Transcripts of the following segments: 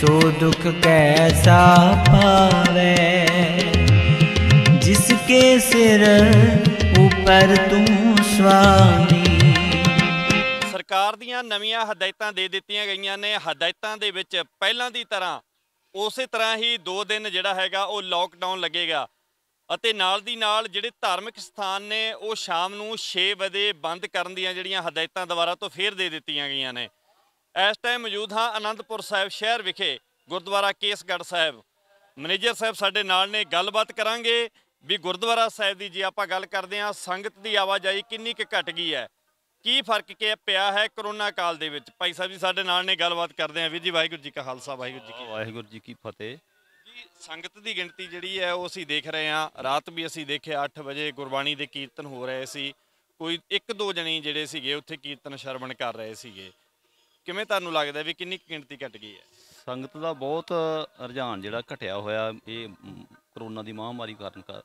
ਸੋ ਦੁਖ ਕੈਸਾ ਪਾਵੇ ਜਿਸ ਕੇ ਸਿਰ ਉਪਰ ਤੂੰ ਸੁਆਮੀ ਸਰਕਾਰ ਦੀਆਂ ਨਵੀਆਂ ਹਦਾਇਤਾਂ ਦੇ ਦਿੱਤੀਆਂ ਗਈਆਂ ਨੇ ਹਦਾਇਤਾਂ ਦੇ ਵਿੱਚ ਪਹਿਲਾਂ ਦੀ ਤਰ੍ਹਾਂ ਉਸੇ ਤਰ੍ਹਾਂ ਹੀ 2 ਦਿਨ ਜਿਹੜਾ ਹੈਗਾ ਉਹ ਲੋਕਡਾਊਨ ਲੱਗੇਗਾ ਅਤੇ ਨਾਲ ਦੀ ਨਾਲ ਜਿਹੜੇ ਧਾਰਮਿਕ ਸਥਾਨ ਨੇ ਉਹ ਸ਼ਾਮ ਨੂੰ 6 ਵਜੇ ਬੰਦ ਕਰਨ ਦੀਆਂ ਜਿਹੜੀਆਂ ਹਦਾਇਤਾਂ ਦੁਬਾਰਾ ਤੋਂ ਫੇਰ ਦੇ ਦਿੱਤੀਆਂ ਗਈਆਂ ਨੇ ਇਸ ਟਾਈਮ ਮੌਜੂਦ ਹਾਂ ਆਨੰਦਪੁਰ ਸਾਹਿਬ ਸ਼ਹਿਰ ਵਿਖੇ ਗੁਰਦੁਆਰਾ ਕੇਸਗੜ੍ਹ ਸਾਹਿਬ ਮੈਨੇਜਰ ਸਾਹਿਬ ਸਾਡੇ ਨਾਲ ਨੇ ਗੱਲਬਾਤ ਕਰਾਂਗੇ ਵੀ ਗੁਰਦੁਆਰਾ ਸਾਹਿਬ ਦੀ ਜੇ ਆਪਾਂ ਗੱਲ ਕਰਦੇ ਹਾਂ ਸੰਗਤ ਦੀ ਆਵਾਜਾਈ ਕਿੰਨੀ ਕਿ ਘਟ ਗਈ ਹੈ ਕੀ ਫਰਕ ਕਿ ਪਿਆ ਹੈ ਕਰੋਨਾ ਕਾਲ ਦੇ ਵਿੱਚ ਭਾਈ ਸਾਹਿਬ ਜੀ ਸਾਡੇ ਨਾਲ ਨੇ ਗੱਲਬਾਤ ਕਰਦੇ ਆ ਵੀ ਜੀ ਵਾਹਿਗੁਰੂ ਜੀ ਕਾ ਖਾਲਸਾ ਵਾਹਿਗੁਰੂ ਜੀ ਕੀ ਵਾਹਿਗੁਰੂ ਜੀ ਕੀ ਫਤਿਹ ਜੀ ਸੰਗਤ ਦੀ ਗਿਣਤੀ ਜਿਹੜੀ ਹੈ ਉਹ ਅਸੀਂ ਦੇਖ ਰਹੇ ਹਾਂ ਰਾਤ ਵੀ ਅਸੀਂ ਦੇਖਿਆ 8 ਵਜੇ ਗੁਰਬਾਣੀ ਦੇ ਕੀਰਤਨ ਹੋ ਰਹੇ ਸੀ ਕੋਈ ਇੱਕ ਦੋ ਜਣੇ ਜਿਹੜੇ ਸੀਗੇ ਉੱਥੇ ਕੀਰਤਨ ਸ਼ਰਵਣ ਕਰ ਰਹੇ ਸੀਗੇ ਕਿਵੇਂ ਤੁਹਾਨੂੰ ਲੱਗਦਾ ਵੀ ਕਿੰਨੀ ਕਿੰਤੀ ਗਿਣਤੀ ਘਟ ਗਈ ਹੈ ਸੰਗਤ ਦਾ ਬਹੁਤ ਰੁਝਾਨ ਜਿਹੜਾ ਘਟਿਆ ਹੋਇਆ ਇਹ ਕਰੋਨਾ ਦੀ ਮਹਾਮਾਰੀ ਕਾਰਨ ਕਰ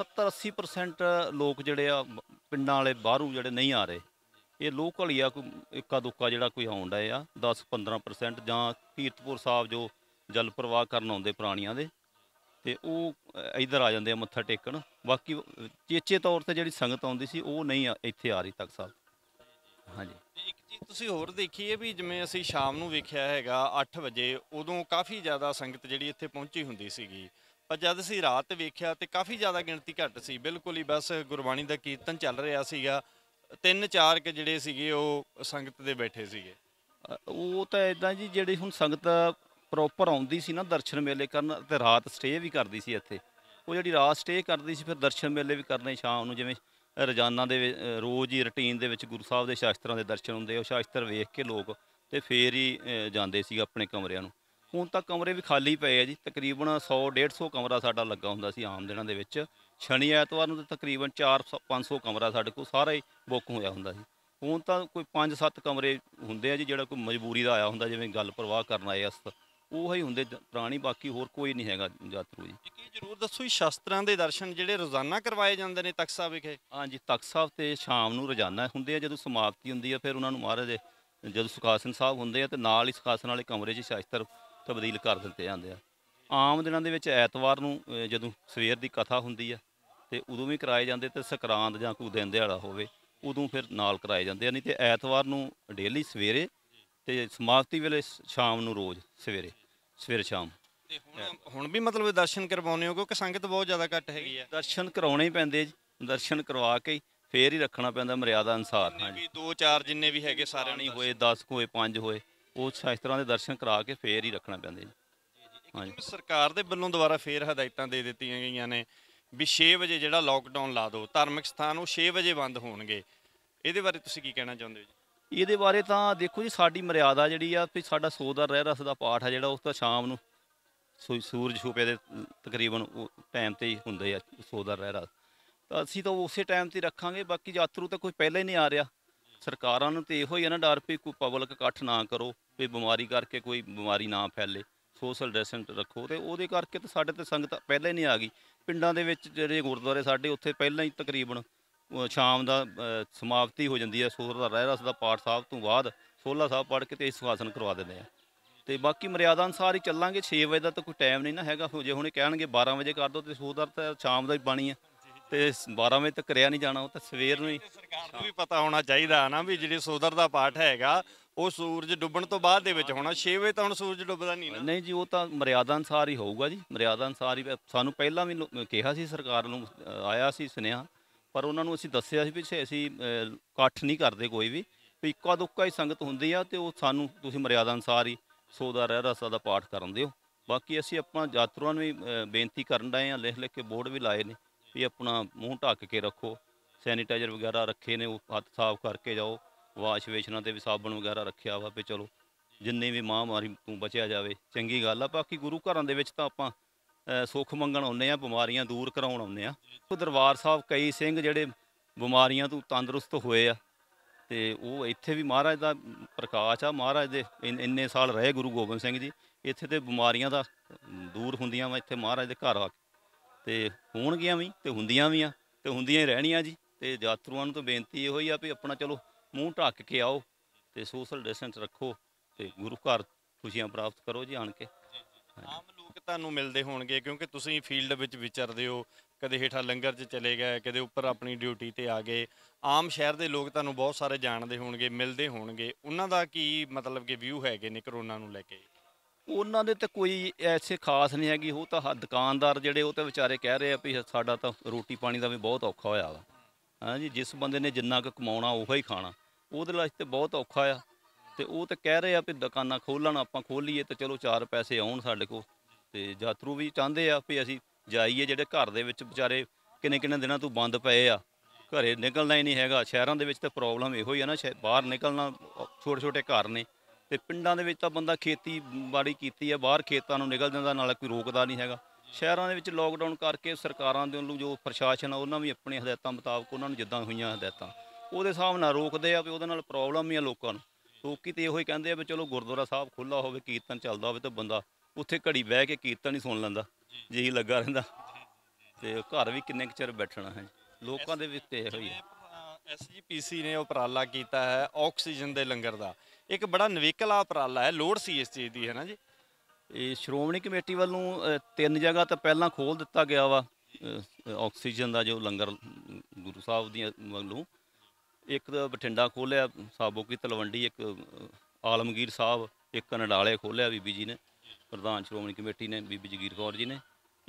70 80% ਲੋਕ ਜਿਹੜੇ ਆ ਪਿੰਡਾਂ ਵਾਲੇ ਬਾਹਰੋਂ ਜਿਹੜੇ ਨਹੀਂ ਆ ਰਹੇ ਇਹ ਲੋਕਲ ਹੀ ਆ ਕੋਈ ਇੱਕਾ ਦੁੱਕਾ ਜਿਹੜਾ ਕੋਈ ਆਉਂਦਾ ਆ 10 15% ਜਾਂ ਕੀਰਤਪੁਰ ਸਾਹਿਬ ਜੋ ਜਲ ਪ੍ਰਵਾਹ ਕਰਨ ਆਉਂਦੇ ਪ੍ਰਾਣੀਆਂ ਦੇ ਤੇ ਉਹ ਇਧਰ ਆ ਜਾਂਦੇ ਆ ਮੱਥਾ ਟੇਕਣ ਬਾਕੀ ਚੇਚੇ ਤੌਰ ਤੇ ਜਿਹੜੀ ਸੰਗਤ ਆਉਂਦੀ ਸੀ ਉਹ ਨਹੀਂ ਇੱਥੇ ਆ ਰਹੀ ਤੱਕ ਸਾਹਿਬ ਹਾਂਜੀ ਇੱਕ ਚੀਜ਼ ਤੁਸੀਂ ਹੋਰ ਦੇਖੀ ਹੈ ਵੀ ਜਿਵੇਂ ਅਸੀਂ ਸ਼ਾਮ ਨੂੰ ਵੇਖਿਆ ਹੈਗਾ 8 ਵਜੇ ਉਦੋਂ ਕਾਫੀ ਜ਼ਿਆਦਾ ਸੰਗਤ ਜਿਹੜੀ ਇੱਥੇ ਪਹੁੰਚੀ ਹੁੰਦੀ ਸੀਗੀ ਪਰ ਜਦ ਅਸੀਂ ਰਾਤ ਵੇਖਿਆ ਤੇ ਕਾਫੀ ਜ਼ਿਆਦਾ ਗਿਣਤੀ ਘੱਟ ਸੀ ਬਿਲਕੁਲ ਹੀ ਬਸ ਗੁਰਬਾਣੀ ਦਾ ਕੀਰਤਨ ਚੱਲ ਰਿਹਾ ਸੀਗਾ ਤਿੰਨ ਚਾਰ ਕੇ ਜਿਹੜੇ ਸੀਗੇ ਉਹ ਸੰਗਤ ਦੇ ਬੈਠੇ ਸੀਗੇ ਉਹ ਤਾਂ ਇਦਾਂ ਜੀ ਜਿਹੜੀ ਹੁਣ ਸੰਗਤ ਪ੍ਰੋਪਰ ਆਉਂਦੀ ਸੀ ਨਾ ਦਰਸ਼ਨ ਮੇਲੇ ਕਰਨ ਤੇ ਰਾਤ ਸਟੇ ਵੀ ਕਰਦੀ ਸੀ ਇੱਥੇ ਉਹ ਜਿਹੜੀ ਰਾਤ ਸਟੇ ਕਰਦੀ ਸੀ ਫਿਰ ਦਰਸ਼ਨ ਮੇਲੇ ਵੀ ਕਰਨੇ ਸ਼ਾਮ ਨੂੰ ਜਿਵੇਂ ਰੋਜ਼ਾਨਾ ਦੇ ਰੋਜ਼ ਹੀ ਰੁਟੀਨ ਦੇ ਵਿੱਚ ਗੁਰੂ ਸਾਹਿਬ ਦੇ ਸ਼ਾਸਤਰਾਂ ਦੇ ਦਰਸ਼ਨ ਹੁੰਦੇ ਉਹ ਸ਼ਾਸਤਰ ਵੇਖ ਕੇ ਲੋਕ ਤੇ ਫੇਰ ਹੀ ਜਾਂਦੇ ਸੀ ਆਪਣੇ ਕਮਰਿਆਂ ਨੂੰ ਹੁਣ ਤਾਂ ਕਮਰੇ ਵੀ ਖਾਲੀ ਪਏ ਆ ਜੀ ਤਕਰੀਬਨ 100 150 ਕਮਰਾ ਸਾਡਾ ਲੱਗਾ ਹੁੰਦਾ ਸੀ ਆਮ ਦਿਨਾਂ ਦੇ ਵਿੱਚ ਸ਼ਨੀ ਐਤਵਾਰ ਨੂੰ ਤਾਂ ਤਕਰੀਬਨ 400 500 ਕਮਰਾ ਸਾਡੇ ਕੋਲ ਸਾਰਾ ਹੀ ਬੁੱਕ ਹੋਇਆ ਹੁੰਦਾ ਸੀ ਹੁਣ ਤਾਂ ਕੋਈ 5-7 ਕਮਰੇ ਹੁੰਦੇ ਆ ਜੀ ਜਿਹੜਾ ਕੋਈ ਮਜਬੂਰੀ ਦਾ ਆਇਆ ਹੁੰਦਾ ਜਿਵੇਂ ਗੱਲ ਪ੍ਰਵਾਹ ਕਰਨ ਆਏ ਅਸਤ ਉਹ ਹੀ ਹੁੰਦੇ ਪ੍ਰਾਣੀ ਬਾਕੀ ਹੋਰ ਕੋਈ ਨਹੀਂ ਹੈਗਾ ਯਾਤਰੂ ਜੀ ਕੀ ਜਰੂਰ ਦੱਸੋ ਜੀ ਸ਼ਾਸਤਰਾਂ ਦੇ ਦਰਸ਼ਨ ਜਿਹੜੇ ਰੋਜ਼ਾਨਾ ਕਰਵਾਏ ਜਾਂਦੇ ਨੇ ਤਖਤ ਸਾਹਿਬ ਵਿਖੇ ਹਾਂਜੀ ਤਖਤ ਸਾਹਿਬ ਤੇ ਸ਼ਾਮ ਨੂੰ ਰੋਜ਼ਾਨਾ ਹੁੰਦੇ ਆ ਜਦੋਂ ਸਮਾਪਤੀ ਹੁੰਦੀ ਆ ਫਿਰ ਉਹਨਾਂ ਨੂੰ ਮਹਾਰਾਜ ਦੇ ਜਦੋਂ ਸੁਖਾਸਨ ਸਾਹਿਬ ਹੁੰਦੇ ਆ ਤੇ ਨਾਲ ਹੀ ਸੁਖਾਸਨ ਵਾਲੇ ਕਮਰੇ 'ਚ ਸ਼ਾਸਤਰ ਤਬਦੀਲ ਕਰ ਦਿੱਤੇ ਜਾਂਦੇ ਆ ਆਮ ਦਿਨਾਂ ਦੇ ਵਿੱਚ ਐਤਵਾਰ ਨੂੰ ਜਦੋਂ ਸਵੇਰ ਦੀ ਕਥਾ ਹੁੰਦੀ ਆ ਤੇ ਉਦੋਂ ਵੀ ਕਰਾਏ ਜਾਂਦੇ ਤੇ ਸਕਰਾਂਦ ਜਾਂ ਕੋਈ ਦਿਨ ਦਿਹਾੜਾ ਹੋਵੇ ਉਦੋਂ ਫਿਰ ਨਾਲ ਕਰਾਏ ਜਾਂਦੇ ਆ ਨਹੀਂ ਤੇ ਐਤਵਾਰ ਨੂੰ ਡੇਲੀ ਸਵੇਰੇ ਤੇ ਸਮਾਪਤੀ ਵੇਲੇ ਸ਼ਾਮ ਨੂੰ ਰੋਜ਼ ਸਵੇਰੇ ਸਵੇਰ ਸ਼ਾਮ ਤੇ ਹੁਣ ਹੁਣ ਵੀ ਮਤਲਬ ਦਰਸ਼ਨ ਕਰਵਾਉਣੇ ਹੋ ਕਿਉਂਕਿ ਸੰਗਤ ਬਹੁਤ ਜ਼ਿਆਦਾ ਘੱਟ ਹੈਗੀ ਆ ਦਰਸ਼ਨ ਕਰਾਉਣੇ ਹੀ ਪੈਂਦੇ ਜੀ ਦਰਸ਼ਨ ਕਰਵਾ ਕੇ ਫੇਰ ਹੀ ਰੱਖਣਾ ਪੈਂਦਾ ਮਰਿਆਦਾ ਅਨਸਾਰ ਹਾਂਜੀ ਦੋ ਚਾਰ ਜਿੰਨੇ ਵੀ ਹੈਗੇ ਸਾਰਿਆਂ ਨਹੀਂ ਹੋਏ 10 ਹੋਏ 5 ਹੋਏ ਉਹ ਸ਼ਾਸਤਰਾਂ ਦੇ ਦਰਸ਼ਨ ਕਰਾ ਕੇ ਫੇਰ ਹੀ ਰੱਖਣਾ ਪੈਂਦੇ ਜੀ ਹਾਂਜੀ ਸਰਕਾਰ ਦੇ ਵੱਲੋਂ ਦੁਬਾਰਾ ਫੇਰ ਹਦਾਇਤਾਂ ਦੇ ਦਿੱਤੀਆਂ ਗਈਆਂ ਨੇ ਵੀ 6 ਵਜੇ ਜਿਹੜਾ ਲਾਕਡਾਊਨ ਲਾ ਦਿਓ ਧਾਰਮਿਕ ਸਥਾਨ ਉਹ 6 ਵਜੇ ਬੰਦ ਹੋਣਗੇ ਇਹਦੇ ਬਾਰੇ ਤੁਸੀਂ ਕੀ ਕਹਿਣਾ ਚਾਹੁੰਦੇ ਹੋ ਜੀ ਇਹਦੇ ਬਾਰੇ ਤਾਂ ਦੇਖੋ ਜੀ ਸਾਡੀ ਮਰਿਆਦਾ ਜਿਹੜੀ ਆ ਵੀ ਸਾਡਾ ਸੋਦਰ ਰਹਿ ਰਸ ਦਾ ਪਾਠ ਆ ਜਿਹੜਾ ਉਸ ਦਾ ਸ਼ਾਮ ਨੂੰ ਸੂਰਜ ਛੁਪੇ ਦੇ ਤਕਰੀਬਨ ਉਹ ਟਾਈਮ ਤੇ ਹੀ ਹੁੰਦੇ ਆ ਸੋਦਰ ਰਹਿ ਰਸ ਤਾਂ ਅਸੀਂ ਤਾਂ ਉਸੇ ਟਾਈਮ ਤੇ ਰੱਖਾਂਗੇ ਬਾਕੀ ਯਾਤਰੂ ਤਾਂ ਕੋਈ ਪਹਿਲਾਂ ਹੀ ਨਹੀਂ ਆ ਰਿਹਾ ਸਰਕਾਰਾਂ ਨੂੰ ਤੇ ਇਹੋ ਹੀ ਆ ਨਾ ਡਰ ਵੀ ਕੋਈ ਪਬਲਿਕ ਇਕੱਠ ਨਾ ਕਰੋ ਵੀ ਬਿਮਾਰੀ ਕਰਕੇ ਕੋਈ ਬਿਮਾਰੀ ਨਾ ਫੈਲੇ ਸੋਸ਼ਲ ਡਿਸਟੈਂਸ ਰੱਖੋ ਤੇ ਉਹਦੇ ਕਰਕੇ ਤਾਂ ਸਾਡੇ ਤੇ ਸੰਗਤ ਪਹਿਲਾਂ ਹੀ ਨਹੀਂ ਆ ਗਈ ਪਿੰਡਾਂ ਦੇ ਵਿੱਚ ਜਿਹੜੇ ਗੁਰਦੁਆਰੇ ਸਾਡੇ ਉੱਥੇ ਪਹਿਲਾਂ ਹੀ ਤਕਰੀਬਨ ਸ਼ਾਮ ਦਾ ਸਮਾਪਤੀ ਹੋ ਜਾਂਦੀ ਹੈ ਸੋਹਰ ਦਾ ਰਹਿਰਾਸ ਦਾ ਪਾਠ ਸਾਹਿਬ ਤੋਂ ਬਾਅਦ ਸੋਲਾ ਸਾਹਿਬ ਪੜ੍ਹ ਕੇ ਤੇ ਸੁਹਾਸਨ ਕਰਵਾ ਦਿੰਦੇ ਆ ਤੇ ਬਾਕੀ ਮਰਿਆਦਾ ਅਨਸਾਰ ਹੀ ਚੱਲਾਂਗੇ 6 ਵਜੇ ਦਾ ਤਾਂ ਕੋਈ ਟਾਈਮ ਨਹੀਂ ਨਾ ਹੈਗਾ ਜੇ ਹੁਣੇ ਕਹਿਣਗੇ 12 ਵਜੇ ਕਰ ਦੋ ਤੇ ਸੋਹਰ ਤਾਂ ਸ਼ਾਮ ਦਾ ਹੀ ਪਾਣੀ ਆ ਤੇ 12 ਵਜੇ ਤੱਕ ਰਿਆ ਨਹੀਂ ਜਾਣਾ ਉਹ ਤਾਂ ਸਵੇਰ ਨੂੰ ਹੀ ਸਰਕਾਰ ਨੂੰ ਵੀ ਪਤਾ ਹੋਣਾ ਚਾਹੀਦਾ ਨਾ ਵੀ ਜਿਹੜੇ ਸੋਹਰ ਦਾ ਪਾਠ ਹੈਗਾ ਉਹ ਸੂਰਜ ਡੁੱਬਣ ਤੋਂ ਬਾਅਦ ਦੇ ਵਿੱਚ ਹੋਣਾ 6 ਵਜੇ ਤਾਂ ਹੁਣ ਸੂਰਜ ਡੁੱਬਦਾ ਨਹੀਂ ਨਾ ਨਹੀਂ ਜੀ ਉਹ ਤਾਂ ਮਰਿਆਦਾ ਅਨਸਾਰ ਹੀ ਹੋਊਗਾ ਜੀ ਮਰਿਆਦਾ ਅਨਸਾਰ ਹੀ ਸਾਨੂੰ ਪਹਿਲਾਂ ਵੀ ਕਿਹਾ ਸੀ ਸਰਕਾਰ ਨੂੰ ਆਇਆ ਸੀ ਸੁਨੇਹਾ ਪਰ ਉਹਨਾਂ ਨੂੰ ਅਸੀਂ ਦੱਸਿਆ ਸੀ ਵੀ ਅਸੀਂ ਇਕੱਠ ਨਹੀਂ ਕਰਦੇ ਕੋਈ ਵੀ ਵੀ ਇੱਕਾ ਦੁੱਕਾ ਹੀ ਸੰਗਤ ਹੁੰਦੀ ਆ ਤੇ ਉਹ ਸਾਨੂੰ ਤੁਸੀਂ ਮਰਿਆਦਾ ਅਨਸਾਰ ਹੀ ਸੋਦਾ ਰਹਿ ਰਸਾ ਦਾ ਪਾਠ ਕਰਨ ਦਿਓ ਬਾਕੀ ਅਸੀਂ ਆਪਾਂ ਯਾਤਰੂਆਂ ਨੂੰ ਵੀ ਬੇਨਤੀ ਕਰਨ ਡਏ ਆ ਲਿਖ ਲਿਖ ਕੇ ਬੋਰਡ ਵੀ ਲਾਏ ਨੇ ਵੀ ਆਪਣਾ ਮੂੰਹ ਢੱਕ ਕੇ ਰੱਖੋ ਸੈਨੀਟਾਈਜ਼ਰ ਵਗੈਰਾ ਰੱਖੇ ਨੇ ਉਹ ਹੱਥ ਸਾਫ਼ ਕਰਕੇ ਜਾਓ ਵਾਸ਼ ਵੇਸ਼ਨਾਂ ਤੇ ਵੀ ਸਾਬਣ ਵਗੈਰਾ ਰੱਖਿਆ ਵਾ ਵੀ ਚਲੋ ਜਿੰਨੇ ਵੀ ਮਾਰੀ ਤੋਂ ਬਚਿਆ ਜਾਵੇ ਚੰਗੀ ਗੱਲ ਆ ਬਾਕੀ ਗੁਰੂ ਘਰਾਂ ਦੇ ਵਿੱਚ ਤਾਂ ਆਪਾਂ ਸੁੱਖ ਮੰਗਣ ਆਉਂਦੇ ਆ ਬਿਮਾਰੀਆਂ ਦੂਰ ਕਰਾਉਣ ਆਉਂਦੇ ਆ ਦਰਬਾਰ ਸਾਹਿਬ ਕਈ ਸਿੰਘ ਜਿਹੜੇ ਬਿਮਾਰੀਆਂ ਤੋਂ ਤੰਦਰੁਸਤ ਹੋਏ ਆ ਤੇ ਉਹ ਇੱਥੇ ਵੀ ਮਹਾਰਾਜ ਦਾ ਪ੍ਰਕਾਸ਼ ਆ ਮਹਾਰਾਜ ਦੇ ਇੰਨੇ ਸਾਲ ਰਹੇ ਗੁਰੂ ਗੋਬਿੰਦ ਸਿੰਘ ਜੀ ਇੱਥੇ ਤੇ ਬਿਮਾਰੀਆਂ ਦਾ ਦੂਰ ਹੁੰਦੀਆਂ ਵਾ ਇੱਥੇ ਮਹਾਰਾਜ ਦੇ ਘਰ ਆ ਕੇ ਤੇ ਹੋਣਗੀਆਂ ਵੀ ਤੇ ਹੁੰਦੀਆਂ ਵੀ ਆ ਤੇ ਹੁੰਦੀਆਂ ਹੀ ਰਹਿਣੀਆਂ ਜੀ ਤੇ ਯਾਤਰੂਆਂ ਨੂੰ ਤਾਂ ਬੇਨਤੀ ਇਹੋ ਹੀ ਆ ਵੀ ਆਪਣਾ ਚਲੋ ਮੂੰਹ ਢੱਕ ਕੇ ਆਓ ਤੇ ਸੋਸ਼ਲ ਡਿਸਟੈਂਸ ਰੱਖੋ ਤੇ ਗੁਰੂ ਘਰ ਖੁਸ਼ੀਆਂ ਪ੍ਰਾਪਤ ਕਰੋ ਜੀ ਆਣ ਕੇ ਆਮ ਲੋਕ ਤੁਹਾਨੂੰ ਮਿਲਦੇ ਹੋਣਗੇ ਕਿਉਂਕਿ ਤੁਸੀਂ ਫੀਲਡ ਵਿੱਚ ਵਿਚਰਦੇ ਹੋ ਕਦੇ ਹੇਠਾਂ ਲੰਗਰ 'ਚ ਚਲੇ ਗਏ ਕਦੇ ਉੱਪਰ ਆਪਣੀ ਡਿਊਟੀ ਤੇ ਆ ਗਏ ਆਮ ਸ਼ਹਿਰ ਦੇ ਲੋਕ ਤੁਹਾਨੂੰ ਬਹੁਤ ਸਾਰੇ ਜਾਣਦੇ ਹੋਣਗੇ ਮਿਲਦੇ ਹੋਣਗੇ ਉਹਨਾਂ ਦਾ ਕੀ ਮਤਲਬ ਕਿ ਵਿਊ ਹੈਗੇ ਨੇ ਕਰੋਨਾ ਨੂੰ ਲੈ ਕੇ ਉਹਨਾਂ ਦੇ ਤੇ ਕੋਈ ਐਸੇ ਖਾਸ ਨਹੀਂ ਹੈਗੀ ਉਹ ਤਾਂ ਦੁਕਾਨਦਾਰ ਜਿਹੜੇ ਉਹ ਤੇ ਵਿਚਾਰੇ ਕਹਿ ਰਹੇ ਆ ਵੀ ਸਾਡਾ ਤਾਂ ਰੋਟੀ ਪਾਣੀ ਦਾ ਵੀ ਬਹੁਤ ਔਖਾ ਹੋਇਆ ਵਾ ਹਾਂਜੀ ਜਿਸ ਬੰਦੇ ਨੇ ਜਿੰਨਾ ਕੁ ਕਮਾਉਣਾ ਉਹੋ ਹੀ ਖਾਣਾ ਉਹਦੇ ਲਈ ਤੇ ਬਹੁਤ ਔਖਾ ਆ ਤੇ ਉਹ ਤਾਂ ਕਹਿ ਰਹੇ ਆ ਵੀ ਦੁਕਾਨਾਂ ਖੋਲਣ ਆਪਾਂ ਖੋਲੀਏ ਤੇ ਚਲੋ ਚਾਰ ਪੈਸੇ ਆਉਣ ਸਾਡੇ ਕੋਲ ਤੇ ਯਾਤਰੂ ਵੀ ਚਾਹੁੰਦੇ ਆ ਵੀ ਅਸੀਂ ਜਾਈਏ ਜਿਹੜੇ ਘਰ ਦੇ ਵਿੱਚ ਵਿਚਾਰੇ ਕਿੰਨੇ ਕਿੰਨੇ ਦਿਨਾਂ ਤੋਂ ਬੰਦ ਪਏ ਆ ਘਰੇ ਨਿਕਲਣਾ ਹੀ ਨਹੀਂ ਹੈਗਾ ਸ਼ਹਿਰਾਂ ਦੇ ਵਿੱਚ ਤਾਂ ਪ੍ਰੋਬਲਮ ਇਹੋ ਹੀ ਆ ਨਾ ਬਾਹਰ ਨਿਕਲਣਾ ਛੋਟੇ ਛੋਟੇ ਘਰ ਨੇ ਤੇ ਪਿੰਡਾਂ ਦੇ ਵਿੱਚ ਤਾਂ ਬੰਦਾ ਖੇਤੀ ਬਾੜੀ ਕੀਤੀ ਆ ਬਾਹਰ ਖੇਤਾਂ ਨੂੰ ਨਿਕਲ ਜਾਂਦਾ ਨਾਲ ਕੋਈ ਰੋਕਦਾ ਨਹੀਂ ਹੈਗਾ ਸ਼ਹਿਰਾਂ ਦੇ ਵਿੱਚ ਲੋਕਡਾਊਨ ਕਰਕੇ ਸਰਕਾਰਾਂ ਦੇ ਵੱਲੋਂ ਜੋ ਪ੍ਰਸ਼ਾਸਨ ਆ ਉਹਨਾਂ ਵੀ ਆਪਣੀਆਂ ਹਦਾਇਤਾਂ ਮੁਤਾਬਕ ਉਹਨਾਂ ਨੂੰ ਜਿੱਦਾਂ ਹੋਈਆਂ ਹਦਾਇਤਾਂ ਉਹਦੇ ਹਿਸਾਬ ਨਾਲ ਰੋਕਦੇ ਆ ਵੀ ਉਹਦੇ ਨਾਲ ਪ੍ਰੋਬਲਮ ਹੀ ਆ ਲੋਕਾਂ ਨੂੰ ਲੋਕੀ ਤੇ ਇਹੋ ਹੀ ਕਹਿੰਦੇ ਆ ਵੀ ਚਲੋ ਗੁਰਦੁਆਰਾ ਸਾਹਿਬ ਖੁੱਲਾ ਹੋਵੇ ਕੀਰਤਨ ਚੱਲਦਾ ਹੋਵੇ ਤਾਂ ਬੰਦਾ ਉੱਥੇ ਘੜੀ ਬਹਿ ਕੇ ਕੀਰਤਨ ਹੀ ਸੁਣ ਲੈਂਦਾ ਜੀ ਲੱਗਾ ਰਹਿੰਦਾ ਤੇ ਘਰ ਵੀ ਕਿੰਨੇ ਚਿਰ ਬੈਠਣਾ ਹੈ ਲੋਕਾਂ ਦੇ ਵਿੱਚ ਤੇ ਇਹੋ ਹੀ ਹੈ ਐਸਜੀਪੀਸੀ ਨੇ ਉਪਰਾਲਾ ਕੀਤਾ ਹੈ ਆਕਸੀਜਨ ਦੇ ਲੰਗਰ ਦਾ ਇੱਕ ਬੜਾ ਨਵੇਕਲਾ ਉਪਰਾਲਾ ਹੈ ਲੋੜ ਸੀ ਇਸ ਚੀਜ਼ ਦੀ ਹੈ ਨਾ ਜੀ ਇਹ ਸ਼੍ਰੋਮਣੀ ਕਮੇਟੀ ਵੱਲੋਂ ਤਿੰਨ ਜਗ੍ਹਾ ਤਾਂ ਪਹਿਲਾਂ ਖੋਲ ਦਿੱਤਾ ਗਿਆ ਵਾ ਆਕਸੀਜਨ ਦਾ ਜੋ ਲੰਗਰ ਗੁਰੂ ਸਾਹਿਬ ਦੀਆਂ ਵੱਲੋਂ ਇੱਕ ਬਠਿੰਡਾ ਖੋਲਿਆ ਸਾਬੋ ਕੀ ਤਲਵੰਡੀ ਇੱਕ ਆਲਮਗੀਰ ਸਾਹਿਬ ਇੱਕ ਕਨਡਾਲੇ ਖੋਲਿਆ ਬੀਬੀ ਜੀ ਨੇ ਪ੍ਰਧਾਨ ਸ਼੍ਰੋਮਣੀ ਕਮੇਟੀ ਨੇ ਬੀਬੀ ਜਗੀਰ ਕੌਰ ਜੀ ਨੇ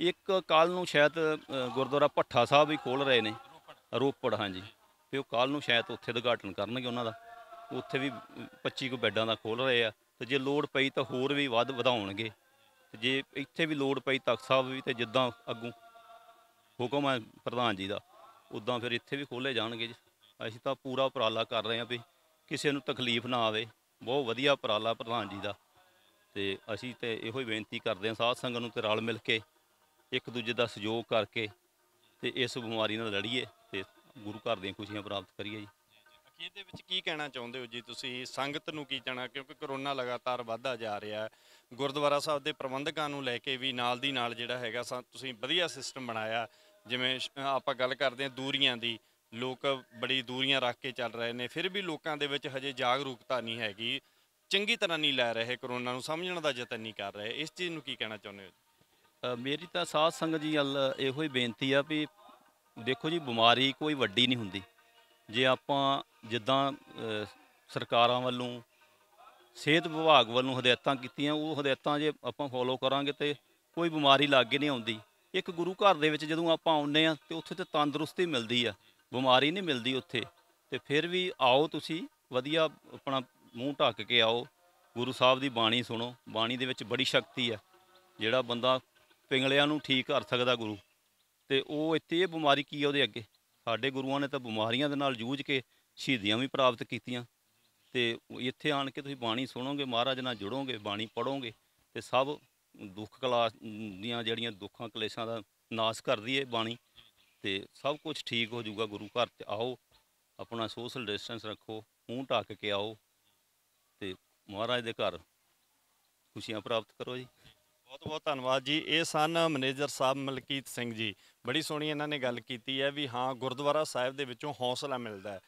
ਇੱਕ ਕੱਲ ਨੂੰ ਸ਼ਾਇਦ ਗੁਰਦੁਆਰਾ ਭੱਠਾ ਸਾਹਿਬ ਵੀ ਖੋਲ ਰਹੇ ਨੇ ਰੋਪੜ ਹਾਂਜੀ ਤੇ ਉਹ ਕੱਲ ਨੂੰ ਸ਼ਾਇਦ ਉੱਥੇ ਉਦਘਾਟਨ ਕਰਨਗੇ ਉਹਨਾਂ ਦਾ ਉੱਥੇ ਵੀ 25 ਕੁ ਬੈੱਡਾਂ ਦਾ ਖੋਲ ਰਹੇ ਆ ਤੇ ਜੇ ਲੋੜ ਪਈ ਤਾਂ ਹੋਰ ਵੀ ਵੱਧ ਵਧਾਉਣਗੇ ਤੇ ਜੇ ਇੱਥੇ ਵੀ ਲੋੜ ਪਈ ਤਾਂ ਸਾਹਿਬ ਵੀ ਤੇ ਜਿੱਦਾਂ ਅੱਗੋਂ ਹੁਕਮ ਹੈ ਪ੍ਰਧਾਨ ਜੀ ਦਾ ਉਦਾਂ ਫਿਰ ਇੱਥੇ ਵੀ ਖੋਲੇ ਜਾਣਗੇ ਜੀ ਅਸੀਂ ਤਾਂ ਪੂਰਾ ਉਪਰਾਲਾ ਕਰ ਰਹੇ ਹਾਂ ਵੀ ਕਿਸੇ ਨੂੰ ਤਕਲੀਫ ਨਾ ਆਵੇ ਬਹੁਤ ਵਧੀਆ ਉਪਰਾਲਾ ਪ੍ਰਧਾਨ ਜੀ ਦਾ ਤੇ ਅਸੀਂ ਤੇ ਇਹੋ ਹੀ ਬੇਨਤੀ ਕਰਦੇ ਹਾਂ ਸਾਧ ਸੰਗਤ ਨੂੰ ਤੇ ਰਲ ਮਿਲ ਕੇ ਇੱਕ ਦੂਜੇ ਦਾ ਸਹਿਯੋਗ ਕਰਕੇ ਤੇ ਇਸ ਬਿਮਾਰੀ ਨਾਲ ਲੜੀਏ ਤੇ ਗੁਰੂ ਘਰ ਦੀਆਂ ਖੁਸ਼ੀਆਂ ਪ੍ਰਾਪਤ ਕਰੀਏ ਜੀ ਇਹਦੇ ਵਿੱਚ ਕੀ ਕਹਿਣਾ ਚਾਹੁੰਦੇ ਹੋ ਜੀ ਤੁਸੀਂ ਸੰਗਤ ਨੂੰ ਕੀ ਜਾਣਾ ਕਿਉਂਕਿ ਕਰੋਨਾ ਲਗਾਤਾਰ ਵਧਦਾ ਜਾ ਰਿਹਾ ਹੈ ਗੁਰਦੁਆਰਾ ਸਾਹਿਬ ਦੇ ਪ੍ਰਬੰਧਕਾਂ ਨੂੰ ਲੈ ਕੇ ਵੀ ਨਾਲ ਦੀ ਨਾਲ ਜਿਹੜਾ ਹੈਗਾ ਤੁਸੀਂ ਵਧੀਆ ਸਿਸਟਮ ਬਣਾਇਆ ਜਿਵੇਂ ਆਪਾਂ ਗੱਲ ਕਰਦੇ ਹਾਂ ਦੂਰੀਆਂ ਦੀ ਲੋਕ ਬੜੀ ਦੂਰੀਆਂ ਰੱਖ ਕੇ ਚੱਲ ਰਹੇ ਨੇ ਫਿਰ ਵੀ ਲੋਕਾਂ ਦੇ ਵਿੱਚ ਹਜੇ ਜਾਗਰੂਕਤਾ ਨਹੀਂ ਹੈਗੀ ਚੰਗੀ ਤਰ੍ਹਾਂ ਨਹੀਂ ਲੈ ਰਹੇ ਕਰੋਨਾ ਨੂੰ ਸਮਝਣ ਦਾ ਯਤਨ ਨਹੀਂ ਕਰ ਰਹੇ ਇਸ ਚੀਜ਼ ਨੂੰ ਕੀ ਕਹਿਣਾ ਚਾਹੁੰਦੇ ਹੋ ਮੇਰੀ ਤਾਂ ਸਾਧ ਸੰਗਤ ਜੀ ਅੱਲ ਇਹੋ ਹੀ ਬੇਨਤੀ ਆ ਵੀ ਦੇਖੋ ਜੀ ਬਿਮਾਰੀ ਕੋਈ ਵੱਡੀ ਨਹੀਂ ਹੁੰਦੀ ਜੇ ਆਪਾਂ ਜਿੱਦਾਂ ਸਰਕਾਰਾਂ ਵੱਲੋਂ ਸਿਹਤ ਵਿਭਾਗ ਵੱਲੋਂ ਹਦਾਇਤਾਂ ਕੀਤੀਆਂ ਉਹ ਹਦਾਇਤਾਂ ਜੇ ਆਪਾਂ ਫੋਲੋ ਕਰਾਂਗੇ ਤੇ ਕੋਈ ਬਿਮਾਰੀ ਲੱਗੇ ਨਹੀਂ ਆਉਂਦੀ ਇੱਕ ਗੁਰੂ ਘਰ ਦੇ ਵਿੱਚ ਜਦੋਂ ਆਪਾਂ ਆਉਂਦੇ ਆ ਤੇ ਉੱਥੇ ਤੇ ਤੰਦਰੁਸਤੀ ਮਿਲਦੀ ਆ ਬਿਮਾਰੀ ਨਹੀਂ ਮਿਲਦੀ ਉੱਥੇ ਤੇ ਫਿਰ ਵੀ ਆਓ ਤੁਸੀਂ ਵਧੀਆ ਆਪਣਾ ਮੂੰਹ ਢੱਕ ਕੇ ਆਓ ਗੁਰੂ ਸਾਹਿਬ ਦੀ ਬਾਣੀ ਸੁਣੋ ਬਾਣੀ ਦੇ ਵਿੱਚ ਬੜੀ ਸ਼ਕਤੀ ਹੈ ਜਿਹੜਾ ਬੰਦਾ ਪਿੰਗਲਿਆਂ ਨੂੰ ਠੀਕ ਕਰ ਸਕਦਾ ਗੁਰੂ ਤੇ ਉਹ ਇੱਥੇ ਇਹ ਬਿਮਾਰੀ ਕੀ ਆ ਉਹਦੇ ਅੱਗੇ ਸਾਡੇ ਗੁਰੂਆਂ ਨੇ ਤਾਂ ਬਿਮਾਰੀਆਂ ਦੇ ਨਾਲ ਜੂਝ ਕੇ ਸ਼ਹੀਦੀਆਂ ਵੀ ਪ੍ਰਾਪਤ ਕੀਤੀਆਂ ਤੇ ਇੱਥੇ ਆਣ ਕੇ ਤੁਸੀਂ ਬਾਣੀ ਸੁਣੋਗੇ ਮਹਾਰਾਜ ਨਾਲ ਜੁੜੋਗੇ ਬਾਣੀ ਪੜੋਗੇ ਤੇ ਸਭ ਦੁੱਖ ਕਲਾ ਦੀਆਂ ਜਿਹੜੀਆਂ ਦੁੱਖਾਂ ਕਲੇਸ਼ਾਂ ਦਾ ਨਾਸ ਕਰਦੀ ਏ ਬਾਣੀ ਤੇ ਸਭ ਕੁਝ ਠੀਕ ਹੋ ਜਾਊਗਾ ਗੁਰੂ ਘਰ ਤੇ ਆਓ ਆਪਣਾ ਸੋਸ਼ਲ ਡਿਸਟੈਂਸ ਰੱਖੋ ਮੂੰਹ ਢੱਕ ਕੇ ਆਓ ਤੇ ਮਹਾਰਾਜ ਦੇ ਘਰ ਖੁਸ਼ੀਆਂ ਪ੍ਰਾਪਤ ਕਰੋ ਜੀ ਬਹੁਤ ਬਹੁਤ ਧੰਨਵਾਦ ਜੀ ਇਹ ਸਨ ਮੈਨੇਜਰ ਸਾਹਿਬ ਮਲਕੀਤ ਸਿੰਘ ਜੀ ਬੜੀ ਸੋਹਣੀ ਇਹਨਾਂ ਨੇ ਗੱਲ ਕੀਤੀ ਹੈ ਵੀ ਹਾਂ ਗੁਰਦੁਆਰਾ ਸਾਹਿਬ ਦੇ ਵਿੱਚੋਂ ਹੌਸਲਾ ਮਿਲਦਾ ਹੈ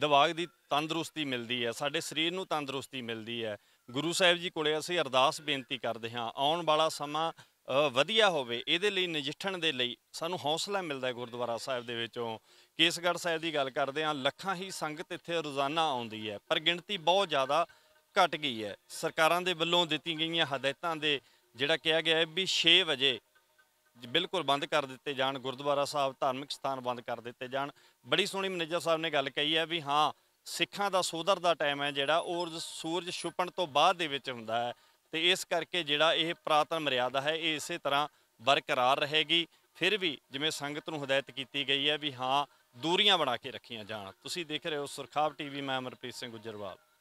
ਦਿਮਾਗ ਦੀ ਤੰਦਰੁਸਤੀ ਮਿਲਦੀ ਹੈ ਸਾਡੇ ਸਰੀਰ ਨੂੰ ਤੰਦਰੁਸਤੀ ਮਿਲਦੀ ਹੈ ਗੁਰੂ ਸਾਹਿਬ ਜੀ ਕੋਲੇ ਅਸੀਂ ਅਰਦਾਸ ਬੇਨਤੀ ਕਰਦੇ ਹਾਂ ਆਉਣ ਵਾਲਾ ਸਮਾਂ ਵਧੀਆ ਹੋਵੇ ਇਹਦੇ ਲਈ ਨਜਿੱਠਣ ਦੇ ਲਈ ਸਾਨੂੰ ਹੌਸਲਾ ਮਿਲਦਾ ਹੈ ਗੁਰਦੁਆਰਾ ਸਾਹਿਬ ਦੇ ਵਿੱਚੋਂ ਕੇਸਗੜ੍ਹ ਸਾਹਿਬ ਦੀ ਗੱਲ ਕਰਦੇ ਹਾਂ ਲੱਖਾਂ ਹੀ ਸੰਗਤ ਇੱਥੇ ਰੋਜ਼ਾਨਾ ਆਉਂਦੀ ਹੈ ਪਰ ਗਿਣਤੀ ਬਹੁਤ ਜ਼ਿਆਦਾ ਘਟ ਗਈ ਹੈ ਸਰਕਾਰਾਂ ਦੇ ਵੱਲੋਂ ਦਿੱਤੀ ਗਈਆਂ ਹਦਾਇਤਾਂ ਦੇ ਜਿਹੜਾ ਕਿਹਾ ਗਿਆ ਹੈ ਵੀ 6 ਵਜੇ ਬਿਲਕੁਲ ਬੰਦ ਕਰ ਦਿੱਤੇ ਜਾਣ ਗੁਰਦੁਆਰਾ ਸਾਹਿਬ ਧਾਰਮਿਕ ਸਥਾਨ ਬੰਦ ਕਰ ਦਿੱਤੇ ਜਾਣ ਬੜੀ ਸੋਹਣੀ ਮੈਨੇਜਰ ਸਾਹਿਬ ਨੇ ਗੱਲ ਕਹੀ ਹੈ ਵੀ ਹਾਂ ਸਿੱਖਾਂ ਦਾ ਸੋਧਰ ਦਾ ਟਾਈਮ ਹੈ ਜਿਹੜਾ ਉਹ ਸੂਰਜ ਛੁਪਣ ਤੋਂ ਬਾਅਦ ਦੇ ਵਿੱਚ ਹੁੰਦਾ ਹੈ ਤੇ ਇਸ ਕਰਕੇ ਜਿਹੜਾ ਇਹ ਪ੍ਰਾਤਨ ਮਰਿਆਦਾ ਹੈ ਇਹ ਇਸੇ ਤਰ੍ਹਾਂ ਬਰਕਰਾਰ ਰਹੇਗੀ ਫਿਰ ਵੀ ਜਿਵੇਂ ਸੰਗਤ ਨੂੰ ਹਦਾਇਤ ਕੀਤੀ ਗਈ ਹੈ ਵੀ ਹਾਂ ਦੂਰੀਆਂ ਬਣਾ ਕੇ ਰੱਖੀਆਂ ਜਾਣ ਤੁਸੀਂ ਦੇਖ ਰਹੇ ਹੋ ਸੁਰਖਾਬ ਟੀਵੀ ਮੈਂ ਅਮਰਪ੍ਰੀਤ ਸਿੰਘ ਗੁਜਰਵਾਲ